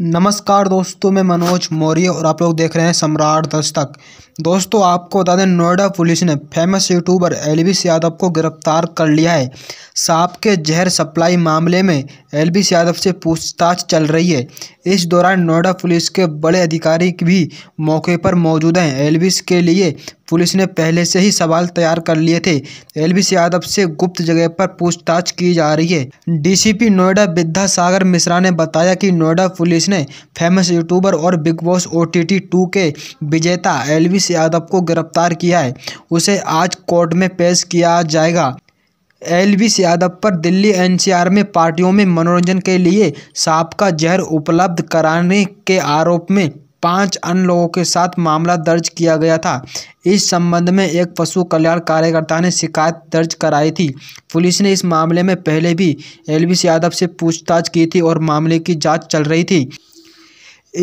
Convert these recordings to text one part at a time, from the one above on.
नमस्कार दोस्तों मैं मनोज मौर्य और आप लोग देख रहे हैं सम्राट दस्तक दोस्तों आपको बता दें नोएडा पुलिस ने फेमस यूट्यूबर एलबीस यादव को गिरफ्तार कर लिया है सांप के जहर सप्लाई मामले में एलबीस यादव से पूछताछ चल रही है इस दौरान नोएडा पुलिस के बड़े अधिकारी भी मौके पर मौजूद हैं एलबीस के लिए पुलिस ने पहले से ही सवाल तैयार कर लिए थे एलबी यादव से गुप्त जगह पर पूछताछ की जा रही है डीसीपी नोएडा विद्या सागर मिश्रा ने बताया कि नोएडा पुलिस ने फेमस यूट्यूबर और Bigg Boss O T T two के विजेता एलबी यादव को गिरफ्तार किया है उसे आज कोर्ट में पेश किया जाएगा एलबी यादव पर दिल्ली एनसीआर में पार्टियों में मनोरंजन के लिए सांप का जहर उपलब्ध कराने के आरोप में पांच अन्य लोगों के साथ मामला दर्ज किया गया था इस संबंध में एक पशु कल्याण कार्यकर्ता ने शिकायत दर्ज कराई थी पुलिस ने इस मामले में पहले भी एलबीसी यादव से पूछताछ की थी और मामले की जांच चल रही थी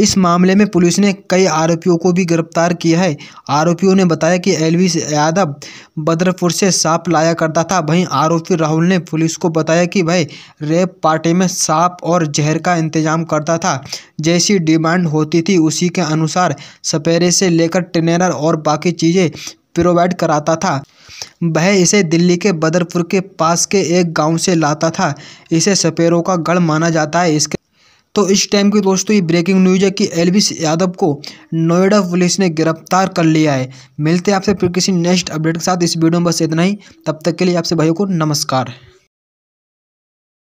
इस मामले में पुलिस ने कई आरोपियों को भी गिरफ्तार किया है आरोपियों ने बताया कि एलवी यादव बद्रपुर से सांप लाया करता था वहीं आरोपी राहुल ने पुलिस को बताया कि वह रेप पार्टी में सांप और जहर का इंतजाम करता था जैसी डिमांड होती थी उसी के अनुसार सपेरे से लेकर ट्रेनर और बाकी चीज़ें प्रोवाइड कराता था वह इसे दिल्ली के बदरपुर के पास के एक गांव से लाता था इसे सपेरों का गढ़ माना जाता है इसके तो इस टाइम की दोस्तों ये ब्रेकिंग न्यूज़ है कि एलविस यादव को नोएडा पुलिस ने गिरफ्तार कर लिया है मिलते हैं आपसे फिर किसी नेक्स्ट अपडेट के साथ इस वीडियो में बस इतना ही तब तक के लिए आपसे भाइयों को नमस्कार